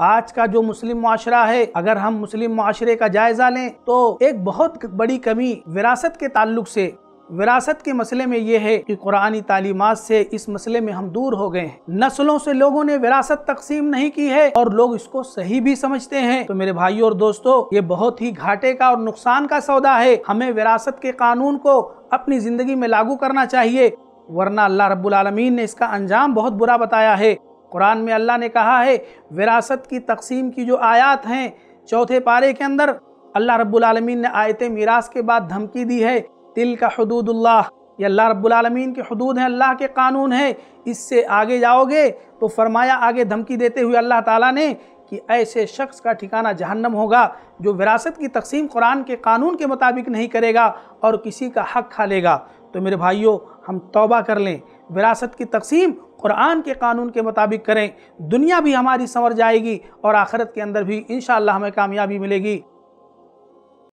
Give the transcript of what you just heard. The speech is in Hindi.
आज का जो मुस्लिम माशरा है अगर हम मुस्लिम माशरे का जायजा लें तो एक बहुत बड़ी कमी विरासत के ताल्लुक से विरासत के मसले में यह है कि कुरानी तालीमत से इस मसले में हम दूर हो गए हैं नस्लों से लोगों ने विरासत तकसीम नहीं की है और लोग इसको सही भी समझते हैं तो मेरे भाइयों और दोस्तों ये बहुत ही घाटे का और नुकसान का सौदा है हमें विरासत के कानून को अपनी ज़िंदगी में लागू करना चाहिए वरना अल्लाह रब्बुल आलमीन ने इसका अंजाम बहुत बुरा बताया है कुरान में अल्लाह ने कहा है विरासत की तकसीम की जो आयात हैं चौथे पारे के अंदर अल्लाह रब्बुलमीन ने आयत मीरास के बाद धमकी दी है तिल का हदूदुल्ला ये अल्लाह रब्बुलमीन के हदूद हैं अल्लाह के कानून हैं इससे आगे जाओगे तो फरमाया आगे धमकी देते हुए अल्लाह ताला ने कि ऐसे शख्स का ठिकाना जहन्नम होगा जो विरासत की तकसीम कुरान के कानून के मुताबिक नहीं करेगा और किसी का हक खा लेगा तो मेरे भाइयों हम तौबा कर लें विरासत की तकसीम कुरान के कानून के मुताबिक करें दुनिया भी हमारी संवर जाएगी और आखिरत के अंदर भी इन हमें कामयाबी मिलेगी